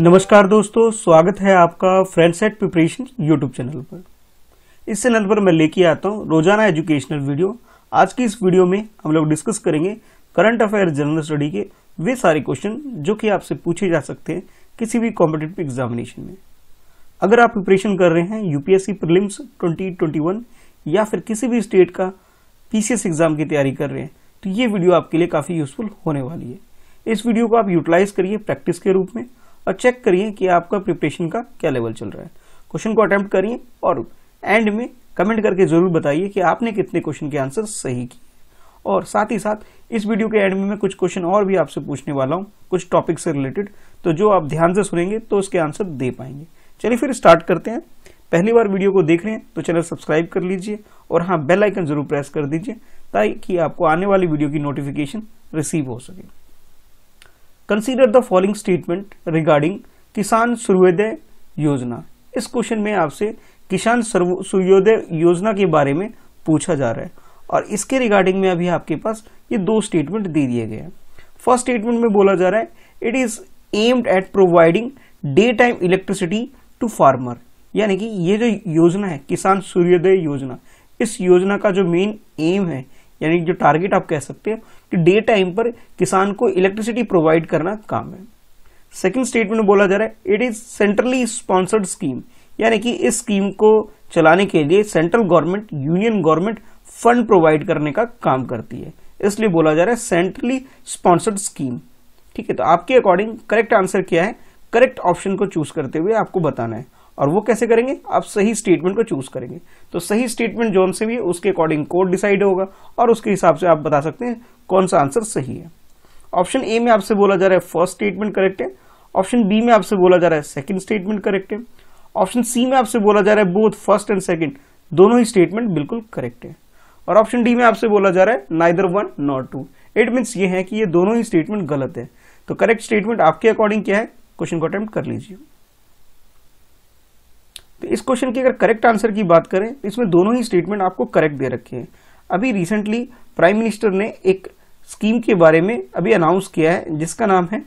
नमस्कार दोस्तों स्वागत है आपका friend set preparation YouTube channel पर इस चैनल पर मैं लेके आता हूँ रोजाना एजुकेशनल वीडियो आज की इस वीडियो में हम लोग डिस्कस करेंगे करंट अफेयर जनरल स्टडी के वे सारे क्वेश्चन जो कि आपसे पूछे जा सकते हैं किसी भी कॉम्पिटेटिव एग्जामिनेशन में अगर आप प्रिपरेशन कर रहे हैं यूपीएससी प्रिलिम्स 2021 या फिर किसी भी स्टेट का पीसीएस एग्जाम की तैयारी कर रहे हैं तो ये वीडियो आपके लिए काफ़ी यूजफुल होने वाली है इस वीडियो को आप यूटिलाइज करिए प्रैक्टिस के रूप में और चेक करिए कि आपका प्रिपरेशन का क्या लेवल चल रहा है क्वेश्चन को अटैम्प्ट करिए और एंड में कमेंट करके जरूर बताइए कि आपने कितने क्वेश्चन के आंसर सही किए और साथ ही साथ इस वीडियो के एंड में मैं कुछ क्वेश्चन और भी आपसे पूछने वाला हूँ कुछ टॉपिक से रिलेटेड तो जो आप ध्यान से सुनेंगे तो उसके आंसर दे पाएंगे चलिए फिर स्टार्ट करते हैं पहली बार वीडियो को देख रहे हैं तो चैनल सब्सक्राइब कर लीजिए और हाँ बेल आइकन जरूर प्रेस कर दीजिए ताकि आपको आने वाली वीडियो की नोटिफिकेशन रिसीव हो सके consider the following statement regarding Kisan Suryoday योजना इस क्वेश्चन में आपसे किसान सूर्योदय योजना के बारे में पूछा जा रहा है और इसके रिगार्डिंग में अभी आपके पास ये दो स्टेटमेंट दे दिए गए हैं फर्स्ट स्टेटमेंट में बोला जा रहा है it is aimed at providing day time electricity to farmer यानी कि ये जो योजना है किसान सूर्योदय योजना इस योजना का जो मेन एम है यानी जो टारगेट आप कह सकते हो कि डे टाइम पर किसान को इलेक्ट्रिसिटी प्रोवाइड करना काम है सेकंड स्टेटमेंट बोला जा रहा है it is centrally sponsored scheme यानी कि इस स्कीम को चलाने के लिए central government union government fund provide करने का काम करती है इसलिए बोला जा रहा है सेंट्रली स्पॉन्सर्ड स्कीम ठीक है तो आपके अकॉर्डिंग करेक्ट आंसर क्या है करेक्ट ऑप्शन को चूज करते हुए आपको बताना है और वो कैसे करेंगे आप सही स्टेटमेंट को चूज करेंगे तो सही स्टेटमेंट जोन से भी उसके अकॉर्डिंग कोड डिसाइड होगा और उसके हिसाब से आप बता सकते हैं कौन सा आंसर सही है ऑप्शन ए में आपसे बोला जा रहा है फर्स्ट स्टेटमेंट करेक्ट है ऑप्शन बी में आपसे बोला जा रहा है सेकंड स्टेटमेंट करेक्ट है ऑप्शन सी में आपसे बोला जा रहा है बोथ फर्स्ट एंड सेकंड दोनों ही स्टेटमेंट बिल्कुल करेक्ट है और ऑप्शन डी में आपसे बोला जा रहा है neither one not two it means ये है कि ये दोनों ही स्टेटमेंट गलत है तो करेक्ट स्टेटमेंट आपके अकॉर्डिंग क्या है क्वेश्चन को अटेम्प्ट कर लीजिए तो इस क्वेश्चन की अगर करेक्ट आंसर की बात करें तो इसमें दोनों ही स्टेटमेंट आपको करेक्ट दे रखे हैं अभी रिसेंटली प्राइम मिनिस्टर ने एक स्कीम के बारे में अभी अनाउंस किया है जिसका नाम है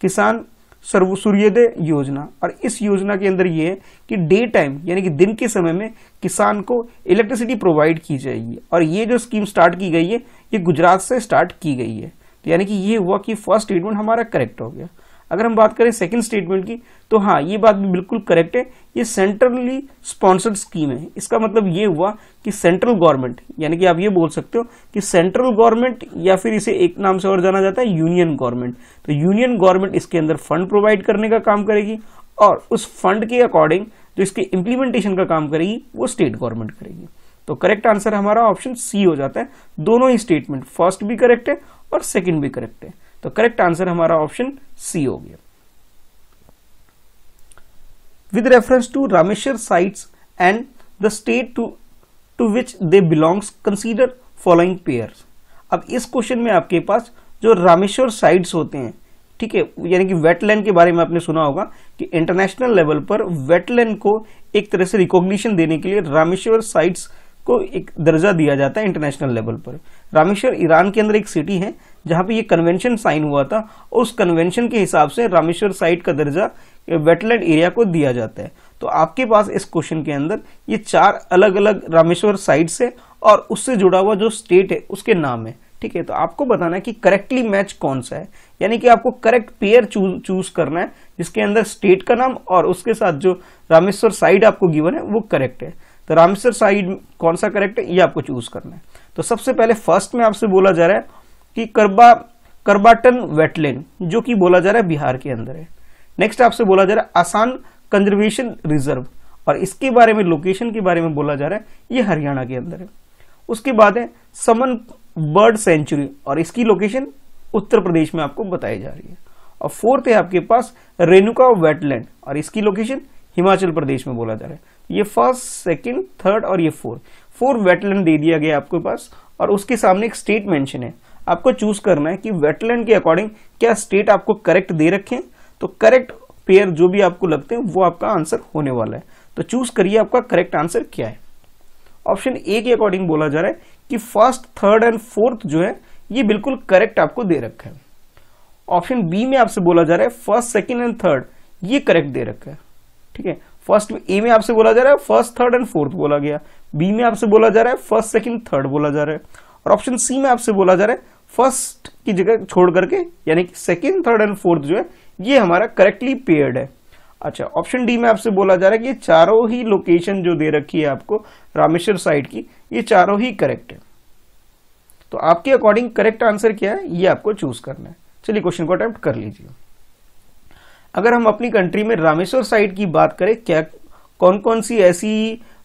किसान सर्व सूर्योदय योजना और इस योजना के अंदर ये है कि डे टाइम यानी कि दिन के समय में किसान को इलेक्ट्रिसिटी प्रोवाइड की जाएगी और ये जो स्कीम स्टार्ट की गई है ये गुजरात से स्टार्ट की गई है तो यानी कि ये हुआ कि फर्स्ट स्टेटमेंट हमारा करेक्ट हो गया अगर हम बात करें सेकंड स्टेटमेंट की तो हाँ ये बात भी बिल्कुल करेक्ट है ये सेंट्रली स्पॉन्सर्ड स्कीम है इसका मतलब ये हुआ कि सेंट्रल गवर्नमेंट यानी कि आप ये बोल सकते हो कि सेंट्रल गवर्नमेंट या फिर इसे एक नाम से और जाना जाता है यूनियन गवर्नमेंट तो यूनियन गवर्नमेंट इसके अंदर फंड प्रोवाइड करने का काम करेगी और उस फंड के अकॉर्डिंग जो इसके इम्प्लीमेंटेशन का काम करेगी वो स्टेट गवर्नमेंट करेगी तो करेक्ट आंसर हमारा ऑप्शन सी हो जाता है दोनों ही स्टेटमेंट फर्स्ट भी करेक्ट है और सेकेंड भी करेक्ट है तो करेक्ट आंसर हमारा ऑप्शन सी हो गया with reference to Ramsar sites and the state to to which they belongs consider following pair अब इस क्वेश्चन में आपके पास जो रामेश्वर साइट्स होते हैं ठीक है यानी कि वेटलैंड के बारे में आपने सुना होगा कि इंटरनेशनल लेवल पर वेटलैंड को एक तरह से रिकॉग्निशन देने के लिए रामेश्वर साइट्स को एक दर्जा दिया जाता है इंटरनेशनल लेवल पर रामेश्वर ईरान के अंदर एक सिटी है जहाँ पे ये कन्वेंशन साइन हुआ था उस कन्वेंशन के हिसाब से रामेश्वर साइट का दर्जा वेटलैंड एरिया को दिया जाता है तो आपके पास इस क्वेश्चन के अंदर ये चार अलग अलग रामेश्वर साइट्स है और उससे जुड़ा हुआ जो स्टेट है उसके नाम है ठीक है तो आपको बताना है कि करेक्टली मैच कौन सा है यानी कि आपको करेक्ट पेयर चूज चूज करना है जिसके अंदर स्टेट का नाम और उसके साथ जो रामेश्वर साइड आपको गिवन है वो करेक्ट है तो रामेश्वर साइड कौन सा करेक्ट है ये आपको चूज करना है तो सबसे पहले फर्स्ट में आपसे बोला जा रहा है कि करबा करबाटन वेटलैंड जो कि बोला जा रहा है बिहार के अंदर है नेक्स्ट आपसे बोला जा रहा है आसान कंजर्वेशन रिजर्व और इसके बारे में लोकेशन के बारे में बोला जा रहा है ये हरियाणा के अंदर है उसके बाद है समन बर्ड सेंचुरी और इसकी लोकेशन उत्तर प्रदेश में आपको बताई जा रही है और फोर्थ है आपके पास रेणुका वेटलैंड और इसकी लोकेशन हिमाचल प्रदेश में बोला जा रहा है ये फर्स्ट सेकंड थर्ड और ये फोर्थ फोर वेटलैंड दे दिया गया आपके पास और उसके सामने एक स्टेट मेंशन है आपको चूज करना है कि वेटलैंड के अकॉर्डिंग क्या स्टेट आपको करेक्ट दे रखे तो करेक्ट पेयर जो भी आपको लगते हैं वो आपका आंसर होने वाला है तो चूज करिए आपका करेक्ट आंसर क्या है ऑप्शन ए के अकॉर्डिंग बोला जा रहा है कि फर्स्ट थर्ड एंड फोर्थ जो है ये बिल्कुल करेक्ट आपको दे रखा है ऑप्शन बी में आपसे बोला जा रहा है फर्स्ट सेकेंड एंड थर्ड ये करेक्ट दे रखा है ठीक है फर्स्ट ए में आपसे बोला जा रहा है फर्स्ट थर्ड एंड फोर्थ बोला गया बी में आपसे बोला जा रहा है फर्स्ट सेकेंड थर्ड बोला जा रहा है और ऑप्शन सी में आपसे बोला जा रहा है फर्स्ट की जगह छोड़ करके यानी कि सेकेंड थर्ड एंड फोर्थ जो है ये हमारा करेक्टली पेयर्ड है अच्छा ऑप्शन डी में आपसे बोला जा रहा है कि ये चारों ही लोकेशन जो दे रखी है आपको रामेश्वर साइड की ये चारों ही करेक्ट है तो आपके अकॉर्डिंग करेक्ट आंसर क्या है ये आपको चूज करना है चलिए क्वेश्चन को अटेम्प्ट कर लीजिए अगर हम अपनी कंट्री में रामेश्वर साइड की बात करें क्या कौन कौन सी ऐसी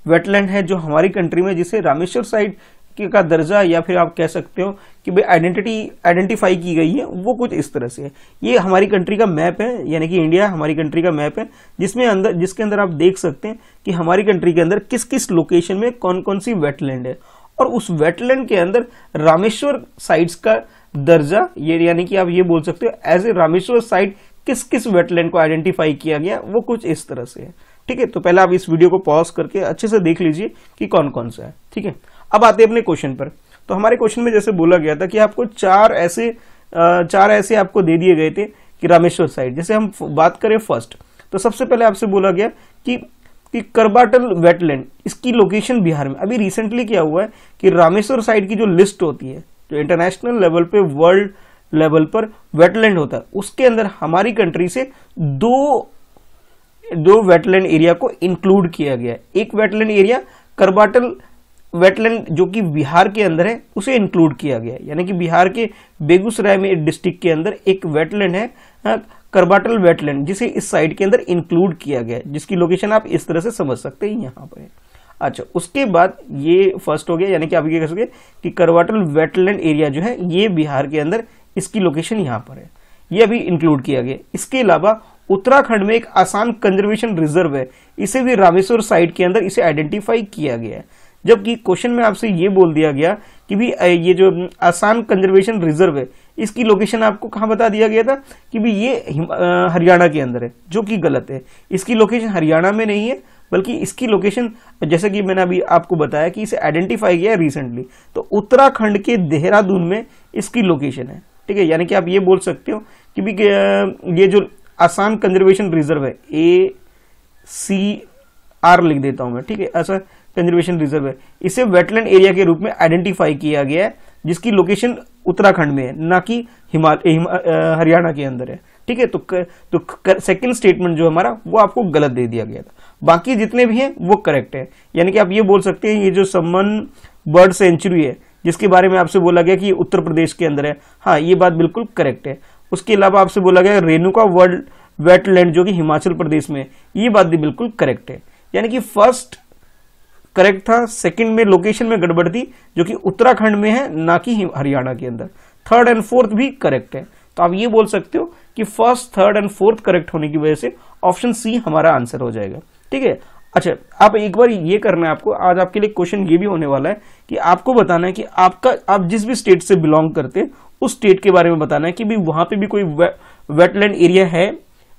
वेटलैंड है जो हमारी कंट्री में जिसे रामेश्वर साइड का दर्जा या फिर आप कह सकते हो कि भाई आइडेंटिटी आइडेंटिफाई की गई है वो कुछ इस तरह से है ये हमारी कंट्री का मैप है यानी कि इंडिया हमारी कंट्री का मैप है जिसमें अंदर जिसके अंदर आप देख सकते हैं कि हमारी कंट्री के अंदर किस किस लोकेशन में कौन कौन सी वेटलैंड है और उस वेटलैंड के अंदर रामेश्वर साइट्स का दर्जा ये यानी कि आप ये बोल सकते हो एज ए रामेश्वर साइट किस किस वेटलैंड को आइडेंटिफाई किया गया वो कुछ इस तरह से है ठीक है तो पहले आप इस वीडियो को पॉज करके अच्छे से देख लीजिए कि कौन कौन सा है ठीक है अब आते हैं अपने क्वेश्चन पर तो हमारे क्वेश्चन में जैसे बोला गया था कि आपको चार ऐसे चार ऐसे आपको दे दिए गए थे कि रामेश्वर साइड जैसे हम बात करें फर्स्ट तो सबसे पहले आपसे बोला गया कि कि करबाटल वेटलैंड इसकी लोकेशन बिहार में अभी रिसेंटली क्या हुआ है कि रामेश्वर साइड की जो लिस्ट होती है जो इंटरनेशनल लेवल पे वर्ल्ड लेवल पर वेटलैंड होता है उसके अंदर हमारी कंट्री से दो दो वेटलैंड एरिया को इंक्लूड किया गया है एक वेटलैंड एरिया करबाटल वेटलैंड जो कि बिहार के अंदर है उसे इंक्लूड किया गया है यानी कि बिहार के बेगूसराय में डिस्ट्रिक्ट के अंदर एक वेटलैंड है हाँ, करबाटल वेटलैंड जिसे इस साइड के अंदर इंक्लूड किया गया है जिसकी लोकेशन आप इस तरह से समझ सकते हैं यहाँ पर अच्छा उसके बाद ये फर्स्ट हो गया यानी कि आप ये कह सकते कि करवाटल वेटलैंड एरिया जो है ये बिहार के अंदर इसकी लोकेशन यहाँ पर है यह अभी इंक्लूड किया गया इसके अलावा उत्तराखंड में एक आसान कंजर्वेशन रिजर्व है इसे भी रामेश्वर साइड के अंदर इसे आइडेंटिफाई किया गया है जबकि क्वेश्चन में आपसे ये बोल दिया गया कि भी ये जो आसाम कंजर्वेशन रिजर्व है इसकी लोकेशन आपको कहाँ बता दिया गया था कि भी ये हरियाणा के अंदर है जो कि गलत है इसकी लोकेशन हरियाणा में नहीं है बल्कि इसकी लोकेशन जैसे कि मैंने अभी आपको बताया कि इसे आइडेंटिफाई किया है रिसेंटली तो उत्तराखंड के देहरादून में इसकी लोकेशन है ठीक है यानी कि आप ये बोल सकते हो कि भी ये जो आसान कंजर्वेशन रिजर्व है ए सी आर लिख देता हूं मैं ठीक है ऐसा कंजर्वेशन रिजर्व है इसे वेटलैंड एरिया के रूप में आइडेंटिफाई किया गया है जिसकी लोकेशन उत्तराखंड में है ना कि हिमालय हरियाणा के अंदर है ठीक है तो कर, तो सेकंड स्टेटमेंट जो हमारा वो आपको गलत दे दिया गया था बाकी जितने भी हैं वो करेक्ट है यानी कि आप ये बोल सकते हैं ये जो सम्मन बर्ड सेंचुरी है जिसके बारे में आपसे बोला गया कि ये उत्तर प्रदेश के अंदर है हाँ ये बात बिल्कुल करेक्ट है उसके अलावा आपसे बोला गया रेणुका वर्ल्ड वेटलैंड जो कि हिमाचल प्रदेश में है ये बात भी बिल्कुल करेक्ट है यानी कि फर्स्ट करेक्ट था सेकंड में लोकेशन में गड़बड़ थी जो कि उत्तराखंड में है ना कि हरियाणा के अंदर थर्ड एंड फोर्थ भी करेक्ट है तो आप ये बोल सकते हो कि first third and fourth correct होने की वजह से ऑप्शन सी हमारा आंसर हो जाएगा ठीक है अच्छा आप एक बार ये करना है आपको आज आपके लिए क्वेश्चन ये भी होने वाला है कि आपको बताना है कि आपका आप जिस भी स्टेट से बिलोंग करते हैं उस स्टेट के बारे में बताना है कि भी वहां पे भी कोई वे, वेटलैंड एरिया है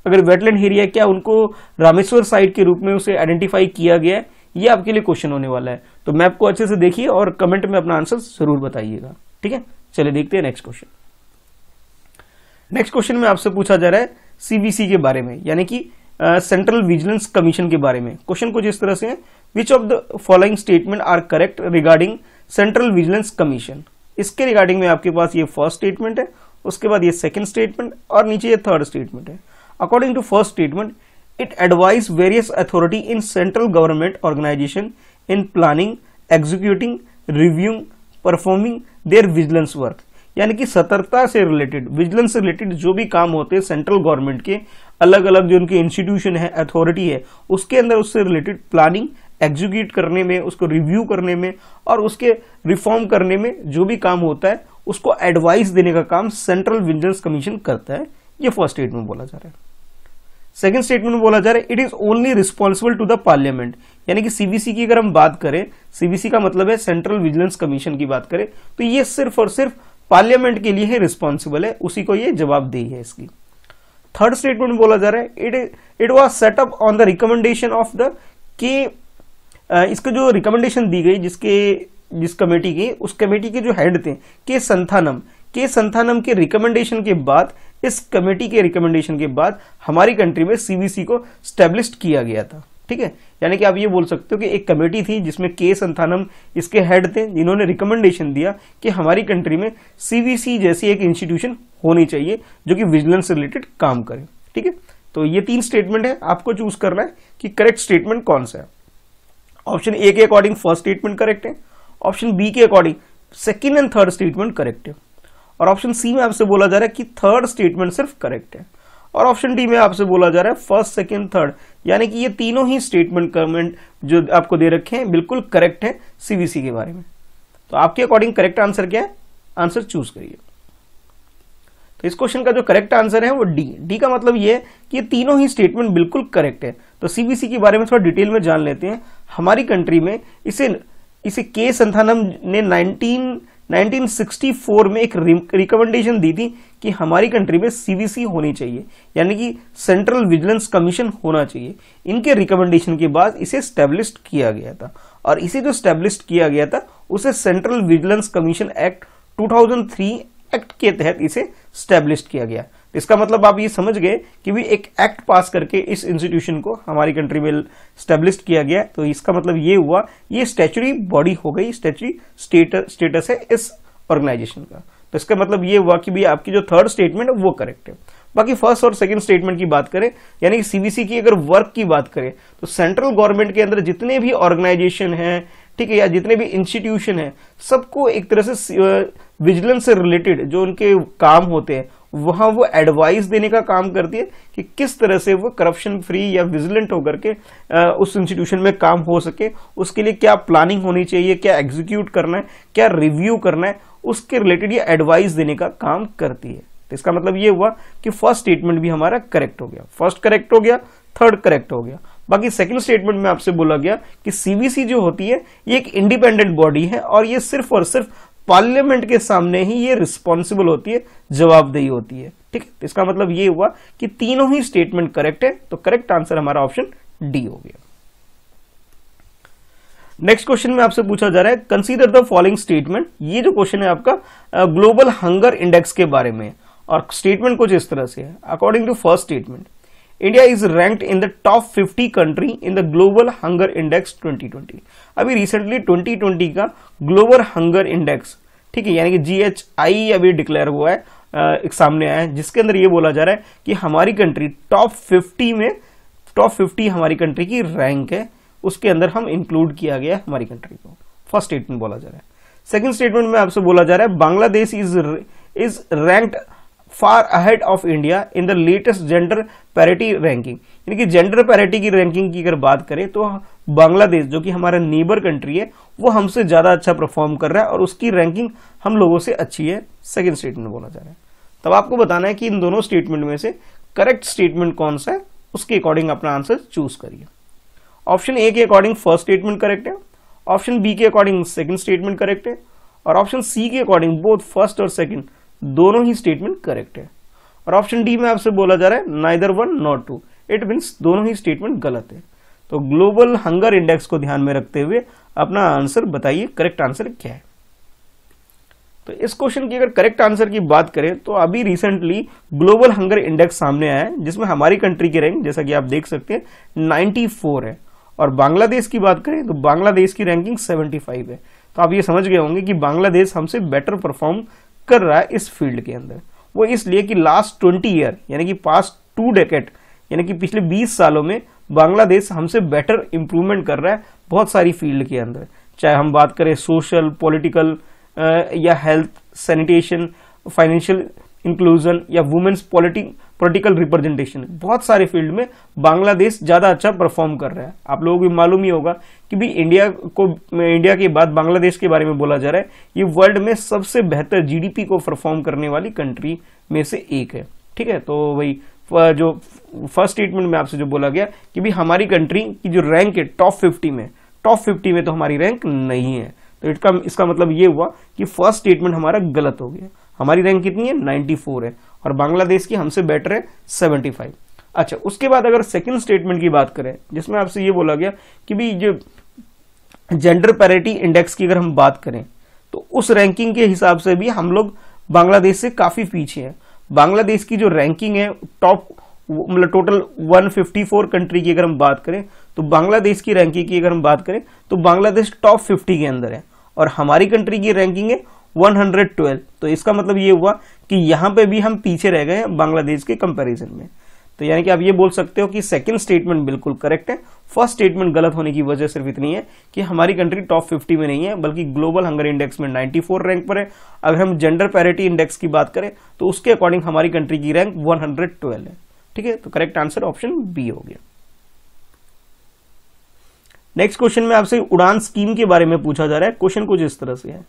अगर वेटलैंड एरिया क्या उनको रामेश्वर साइड के रूप में उसे आइडेंटिफाई किया गया है ये आपके लिए क्वेश्चन होने वाला है तो मैप को अच्छे से देखिए और कमेंट में अपना आंसर जरूर बताइएगा ठीक है चलिए देखते हैं नेक्स्ट क्वेश्चन नेक्स्ट क्वेश्चन में आपसे पूछा जा रहा है सीबीसी के बारे में यानी कि सेंट्रल विजिलेंस कमीशन के बारे में क्वेश्चन कुछ इस तरह से है which of the following statement are correct regarding central vigilance commission इसके रिगार्डिंग में आपके पास ये फर्स्ट स्टेटमेंट है उसके बाद ये सेकंड स्टेटमेंट और नीचे ये थर्ड स्टेटमेंट है According to first statement, it advise various authority in central government organization in planning, executing, reviewing, performing their vigilance work. यानी कि सतर्कता से रिलेटेड विजिलेंस से रिलेटेड जो भी काम होते हैं सेंट्रल गवर्नमेंट के अलग अलग जो उनके इंस्टीट्यूशन है अथॉरिटी है उसके अंदर उससे रिलेटेड प्लानिंग एग्जीक्यूट करने में उसको रिव्यू करने में और उसके रिफॉर्म करने में जो भी काम होता है उसको एडवाइस देने का काम सेंट्रल विजिलेंस कमीशन करता है ये फर्स्ट एड में बोला जा रहा है सेकंड स्टेटमेंट में बोला जा रहा है it is only responsible to the parliament यानी कि सीबीसी की अगर हम बात करें सीबीसी का मतलब है सेंट्रल विजिलेंस कमीशन की बात करें तो ये सिर्फ और सिर्फ पार्लियामेंट के लिए ही रिस्पॉन्सिबल है उसी को ये जवाबदेही है इसकी थर्ड स्टेटमेंट बोला जा रहा है it it was set up on the recommendation of the के इसको जो रिकमेंडेशन दी गई जिसके जिस कमेटी की उस कमेटी के जो हेड थे के संथानम के संथानम के रिकमेंडेशन के बाद इस कमेटी के रिकमेंडेशन के बाद हमारी कंट्री में सीबीसी को स्टेब्लिश किया गया था ठीक है यानी कि आप ये बोल सकते हो कि एक कमेटी थी जिसमें के संथानम इसके हेड थे जिन्होंने रिकमेंडेशन दिया कि हमारी कंट्री में सीबीसी जैसी एक इंस्टीट्यूशन होनी चाहिए जो कि विजिलेंस रिलेटेड काम करे ठीक है तो ये तीन स्टेटमेंट है आपको चूज करना है कि करेक्ट स्टेटमेंट कौन सा है ऑप्शन ए के अकॉर्डिंग फर्स्ट स्टेटमेंट करेक्ट है ऑप्शन बी के according second and third statement correct है और ऑप्शन सी में आपसे बोला जा रहा है कि थर्ड स्टेटमेंट सिर्फ करेक्ट है और ऑप्शन डी में आपसे बोला जा रहा है फर्स्ट सेकेंड थर्ड यानी कि ये तीनों ही स्टेटमेंट कमेंट जो आपको दे रखे हैं बिल्कुल करेक्ट है सीबीसी के बारे में तो आपके अकॉर्डिंग करेक्ट आंसर क्या है आंसर चूज करिए तो इस क्वेश्चन का जो करेक्ट आंसर है वो डी डी का मतलब ये है कि ये तीनों ही स्टेटमेंट बिल्कुल करेक्ट है तो सीबीसी के बारे में थोड़ा डिटेल में जान लेते हैं हमारी कंट्री में इसे इसे के संथानम ने नाइनटीन 1964 में एक रिकमेंडेशन दी थी कि हमारी कंट्री में सीवीसी होनी चाहिए यानी कि सेंट्रल विजिलेंस कमीशन होना चाहिए इनके रिकमेंडेशन के बाद इसे स्टैब्लिश किया गया था और इसे जो स्टैब्लिश किया गया था उसे central vigilance commission act 2003 act के तहत इसे स्टैब्लिश किया गया इसका मतलब आप ये समझ गए कि भी एक एक्ट पास करके इस इंस्टीट्यूशन को हमारी कंट्री में स्टेब्लिश किया गया तो इसका मतलब ये हुआ ये स्टेचुरी बॉडी हो गई स्टेचुरी स्टेटस है इस ऑर्गेनाइजेशन का तो इसका मतलब ये हुआ कि भी आपकी जो थर्ड स्टेटमेंट है वो करेक्ट है बाकी फर्स्ट और सेकंड स्टेटमेंट की बात करें यानी कि सीबीसी की अगर वर्क की बात करें तो सेंट्रल गवर्नमेंट के अंदर जितने भी ऑर्गेनाइजेशन हैं ठीक है या जितने भी इंस्टीट्यूशन हैं सबको एक तरह से विजिलेंस से रिलेटेड जो उनके काम होते हैं वहां वो एडवाइस देने का काम करती है कि किस तरह से वो करप्शन फ्री या विजिलेंट होकर के उस इंस्टीट्यूशन में काम हो सके उसके लिए क्या प्लानिंग होनी चाहिए क्या एग्जीक्यूट करना है क्या रिव्यू करना है उसके रिलेटेड ये एडवाइस देने का काम करती है तो इसका मतलब ये हुआ कि फर्स्ट स्टेटमेंट भी हमारा करेक्ट हो गया फर्स्ट करेक्ट हो गया थर्ड करेक्ट हो गया बाकी सेकंड स्टेटमेंट में आपसे बोला गया कि सीबीसी जो होती है ये एक इंडिपेंडेंट बॉडी है और ये सिर्फ और सिर्फ पार्लियामेंट के सामने ही ये रिस्पॉन्सिबल होती है जवाबदेही होती है ठीक है तो इसका मतलब ये हुआ कि तीनों ही स्टेटमेंट करेक्ट है तो करेक्ट आंसर हमारा ऑप्शन डी हो गया नेक्स्ट क्वेश्चन में आपसे पूछा जा रहा है कंसीडर द फॉलोइंग स्टेटमेंट ये जो क्वेश्चन है आपका ग्लोबल हंगर इंडेक्स के बारे में और स्टेटमेंट कुछ इस तरह से है according to first statement India is ranked in the top 50 country in the global hunger index 2020 अभी रिसेंटली 2020 का ग्लोबल हंगर इंडेक्स ठीक है यानी कि जी एच आई अभी डिक्लेयर हुआ है एक सामने आया है जिसके अंदर ये बोला जा रहा है कि हमारी कंट्री टॉप 50 में टॉप 50 हमारी कंट्री की रैंक है उसके अंदर हम इंक्लूड किया गया है हमारी कंट्री को फर्स्ट स्टेटमेंट बोला जा रहा है सेकेंड स्टेटमेंट में आपसे बोला जा रहा है Bangladesh is is ranked far ahead of India in the latest gender parity ranking यानी कि जेंडर पैरिटी की रैंकिंग की अगर बात करें तो बांग्लादेश जो कि हमारा नेबर कंट्री है वो हमसे ज़्यादा अच्छा परफॉर्म कर रहा है और उसकी रैंकिंग हम लोगों से अच्छी है सेकेंड स्टेटमेंट बोला जा रहा है तब आपको बताना है कि इन दोनों स्टेटमेंट में से करेक्ट स्टेटमेंट कौन सा है उसके अकॉर्डिंग अपना आंसर चूज करिए ऑप्शन ए के अकॉर्डिंग फर्स्ट स्टेटमेंट करेक्ट है ऑप्शन बी के अकॉर्डिंग सेकंड स्टेटमेंट करेक्ट है और ऑप्शन सी के अकॉर्डिंग बोथ फर्स्ट और सेकंड दोनों ही स्टेटमेंट करेक्ट है और ऑप्शन डी में आपसे बोला जा रहा है neither one not two it means दोनों ही स्टेटमेंट गलत है तो ग्लोबल हंगर इंडेक्स को ध्यान में रखते हुए अपना आंसर बताइए करेक्ट आंसर क्या है तो इस क्वेश्चन की अगर करेक्ट आंसर की बात करें तो अभी रिसेंटली ग्लोबल हंगर इंडेक्स सामने आया है जिसमें हमारी कंट्री की रैंक जैसा कि आप देख सकते हैं 94 है और बांग्लादेश की बात करें तो बांग्लादेश की रैंकिंग 75 है तो आप ये समझ गए होंगे कि बांग्लादेश हमसे बेटर परफॉर्म कर रहा है इस फील्ड के अंदर वो इसलिए कि लास्ट ट्वेंटी ईयर यानी कि पास्ट टू डेकेट यानी कि पिछले बीस सालों में बांग्लादेश हमसे बेटर इम्प्रूवमेंट कर रहा है बहुत सारी फील्ड के अंदर चाहे हम बात करें सोशल पॉलिटिकल या हेल्थ सैनिटेशन फाइनेंशियल इंक्लूजन या वुमेन्स पॉलिटिकल रिप्रेजेंटेशन बहुत सारे फील्ड में बांग्लादेश ज़्यादा अच्छा परफॉर्म कर रहा है आप लोगों को मालूम ही होगा कि भी इंडिया को इंडिया के बाद बांग्लादेश के बारे में बोला जा रहा है ये वर्ल्ड में सबसे बेहतर जीडीपी को परफॉर्म करने वाली कंट्री में से एक है ठीक है तो वही जो फर्स्ट स्टेटमेंट में आपसे जो बोला गया कि भी हमारी कंट्री की जो रैंक है टॉप फिफ्टी में टॉप फिफ्टी में तो हमारी रैंक नहीं है तो इसका मतलब ये हुआ कि फर्स्ट स्टेटमेंट हमारा गलत हो गया हमारी रैंक कितनी है 94 है और बांग्लादेश की हमसे बेटर है 75 अच्छा उसके बाद अगर सेकंड स्टेटमेंट की बात करें जिसमें आपसे ये बोला गया कि भाई जो जेंडर पैरिटी इंडेक्स की अगर हम बात करें तो उस रैंकिंग के हिसाब से भी हम लोग बांग्लादेश से काफ़ी पीछे हैं बांग्लादेश की जो रैंकिंग है टॉप मतलब टोटल 154 कंट्री की अगर हम बात करें तो बांग्लादेश की रैंकिंग की अगर हम बात करें तो बांग्लादेश टॉप 50 के अंदर है और हमारी कंट्री की रैंकिंग है 112 तो इसका मतलब ये हुआ कि यहाँ पे भी हम पीछे रह गए बांग्लादेश के कंपैरिजन में तो यानी कि आप ये बोल सकते हो कि सेकंड स्टेटमेंट बिल्कुल करेक्ट है फर्स्ट स्टेटमेंट गलत होने की वजह सिर्फ इतनी है कि हमारी कंट्री टॉप 50 में नहीं है बल्कि ग्लोबल हंगर इंडेक्स में 94 रैंक पर है अगर हम जेंडर पैरिटी इंडेक्स की बात करें तो उसके अकॉर्डिंग हमारी कंट्री की रैंक वन है ठीक है तो करेक्ट आंसर ऑप्शन बी हो गया नेक्स्ट क्वेश्चन में आपसे उड़ान स्कीम के बारे में पूछा जा रहा है क्वेश्चन कुछ इस तरह से है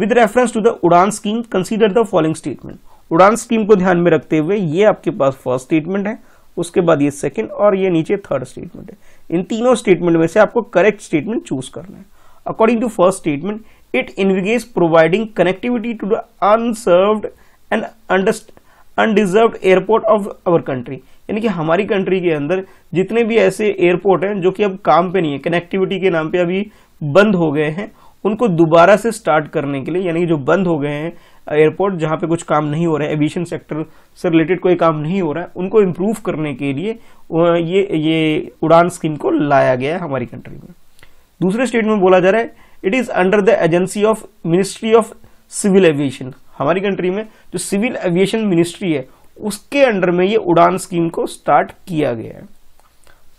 with reference to the Udan scheme consider the following statement Udan scheme को ध्यान में रखते हुए ये आपके पास फर्स्ट स्टेटमेंट है उसके बाद ये सेकेंड और ये नीचे थर्ड स्टेटमेंट है इन तीनों स्टेटमेंट में से आपको करेक्ट स्टेटमेंट चूज करना है according to first statement it envisages providing connectivity to the unserved and underserved airport of our country यानी कि हमारी कंट्री के अंदर जितने भी ऐसे एयरपोर्ट हैं जो कि अब काम पे नहीं है कनेक्टिविटी के नाम पे अभी बंद हो गए हैं उनको दोबारा से स्टार्ट करने के लिए यानी जो बंद हो गए हैं एयरपोर्ट जहाँ पे कुछ काम नहीं हो रहा है एविएशन सेक्टर से रिलेटेड कोई काम नहीं हो रहा है उनको इम्प्रूव करने के लिए ये ये उड़ान स्कीम को लाया गया है हमारी कंट्री में दूसरे स्टेट में बोला जा रहा है it is under the agency of ministry of civil aviation हमारी कंट्री में जो सिविल एविएशन मिनिस्ट्री है उसके अंडर में ये उड़ान स्कीम को स्टार्ट किया गया है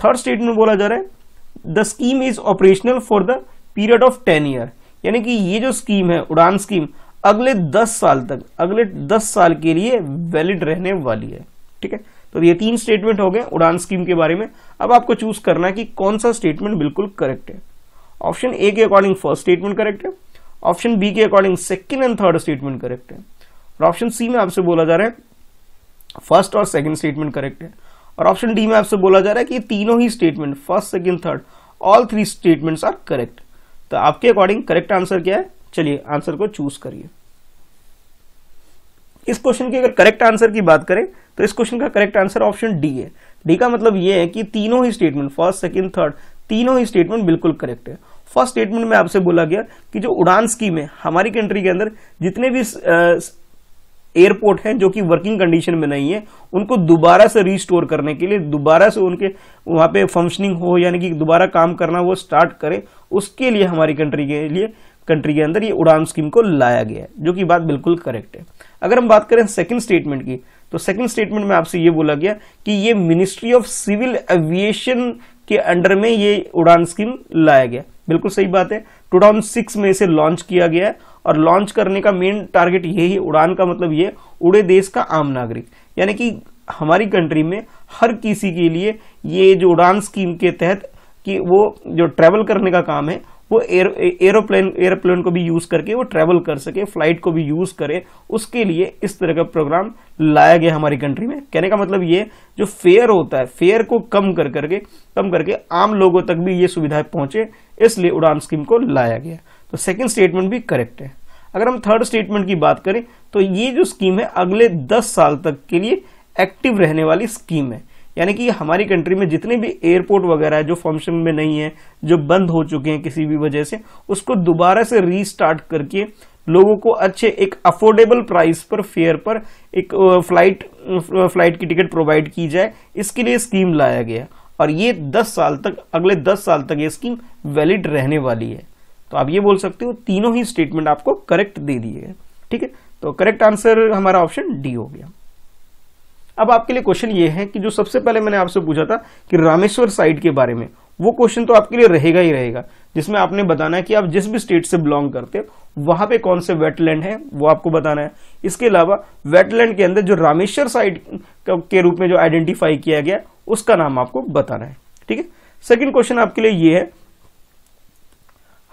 थर्ड स्टेट में बोला जा रहा है the scheme is operational for the period of ten year यानी कि ये जो स्कीम है उड़ान स्कीम अगले दस साल तक अगले दस साल के लिए वैलिड रहने वाली है ठीक है तो ये तीन स्टेटमेंट हो गए उड़ान स्कीम के बारे में अब आपको चूज करना है कि कौन सा स्टेटमेंट बिल्कुल करेक्ट है ऑप्शन ए के अकॉर्डिंग फर्स्ट स्टेटमेंट करेक्ट है ऑप्शन बी के according second and third statement correct है और ऑप्शन सी में आपसे बोला जा रहा है फर्स्ट और सेकेंड स्टेटमेंट करेक्ट है और ऑप्शन डी में आपसे बोला जा रहा है कि तीनों ही statement first second third all three statements are correct तो आपके अकॉर्डिंग करेक्ट आंसर क्या है चलिए आंसर को चूज करिए इस क्वेश्चन की अगर करेक्ट आंसर की बात करें तो इस क्वेश्चन का करेक्ट आंसर ऑप्शन डी है डी का मतलब यह है कि तीनों ही स्टेटमेंट फर्स्ट सेकेंड थर्ड तीनों ही स्टेटमेंट बिल्कुल करेक्ट है फर्स्ट स्टेटमेंट में आपसे बोला गया कि जो उड़ान स्कीम है हमारी कंट्री के अंदर जितने भी एयरपोर्ट हैं जो कि वर्किंग कंडीशन में नहीं है उनको दोबारा से रिस्टोर करने के लिए दोबारा से उनके वहां पे फंक्शनिंग हो यानी कि दोबारा काम करना वो स्टार्ट करें उसके लिए हमारी कंट्री के लिए कंट्री के अंदर ये उड़ान स्कीम को लाया गया है जो कि बात बिल्कुल करेक्ट है अगर हम बात करें सेकंड स्टेटमेंट की तो सेकंड स्टेटमेंट में आपसे ये बोला गया कि ये मिनिस्ट्री ऑफ सिविल एविएशन के अंडर में ये उड़ान स्कीम लाया गया बिल्कुल सही बात है सिक्स में इसे लॉन्च किया गया है और लॉन्च करने का मेन टारगेट यही उड़ान का मतलब ये उड़े देश का आम नागरिक यानी कि हमारी कंट्री में हर किसी के लिए ये जो उड़ान स्कीम के तहत कि वो जो ट्रैवल करने का काम है वो एरोप्लेन एरोप्लेन को भी यूज़ करके वो ट्रैवल कर सके फ्लाइट को भी यूज़ करे उसके लिए इस तरह का प्रोग्राम लाया गया हमारी कंट्री में कहने का मतलब ये जो फेयर होता है फेयर को कम कर करके कम करके आम लोगों तक भी ये सुविधाएं पहुंचे इसलिए उड़ान स्कीम को लाया गया तो सेकेंड स्टेटमेंट भी करेक्ट है अगर हम थर्ड स्टेटमेंट की बात करें तो ये जो स्कीम है अगले दस साल तक के लिए एक्टिव रहने वाली स्कीम है यानी कि हमारी कंट्री में जितने भी एयरपोर्ट वगैरह है जो फंक्शन में नहीं है जो बंद हो चुके हैं किसी भी वजह से उसको दोबारा से रीस्टार्ट करके लोगों को अच्छे एक अफोर्डेबल प्राइस पर फेयर पर एक फ्लाइट फ्लाइट की टिकट प्रोवाइड की जाए इसके लिए स्कीम लाया गया और ये 10 साल तक अगले 10 साल तक ये स्कीम वैलिड रहने वाली है तो आप ये बोल सकते हो तीनों ही स्टेटमेंट आपको करेक्ट दे दिए ठीक है तो करेक्ट आंसर हमारा ऑप्शन डी हो गया अब आपके लिए क्वेश्चन ये है कि जो सबसे पहले मैंने आपसे पूछा था कि रामेश्वर साइड के बारे में वो क्वेश्चन तो आपके लिए रहेगा ही रहेगा जिसमें आपने बताना है कि आप जिस भी स्टेट से बिलोंग करते हो वहां पे कौन से वेटलैंड है वो आपको बताना है इसके अलावा वेटलैंड के अंदर जो रामेश्वर साइड के रूप में जो आइडेंटिफाई किया गया उसका नाम आपको बताना है ठीक है सेकेंड क्वेश्चन आपके लिए ये है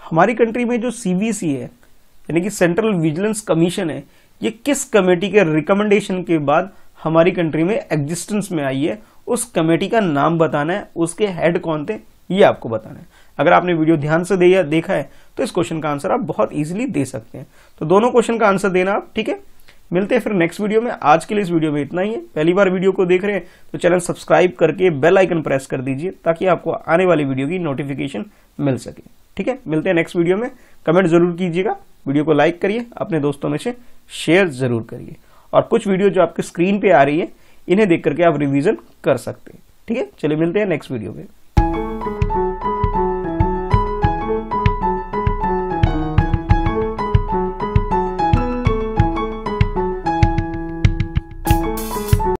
हमारी कंट्री में जो सीबीसी है यानी कि सेंट्रल विजिलेंस कमीशन है ये किस कमेटी के रिकमेंडेशन के बाद हमारी कंट्री में एग्जिस्टेंस में आई है उस कमेटी का नाम बताना है उसके हेड कौन थे ये आपको बताना है अगर आपने वीडियो ध्यान से दे देखा है तो इस क्वेश्चन का आंसर आप बहुत इजीली दे सकते हैं तो दोनों क्वेश्चन का आंसर देना आप ठीक है मिलते हैं फिर नेक्स्ट वीडियो में आज के लिए इस वीडियो में इतना ही है पहली बार वीडियो को देख रहे हैं तो चैनल सब्सक्राइब करके बेल आइकन प्रेस कर दीजिए ताकि आपको आने वाली वीडियो की नोटिफिकेशन मिल सके ठीक है मिलते हैं नेक्स्ट वीडियो में कमेंट जरूर कीजिएगा वीडियो को लाइक करिए अपने दोस्तों में से शेयर जरूर करिए और कुछ वीडियो जो आपकी स्क्रीन पे आ रही है इन्हें देख करके आप रिविजन कर सकते हैं ठीक है चलिए मिलते हैं नेक्स्ट वीडियो में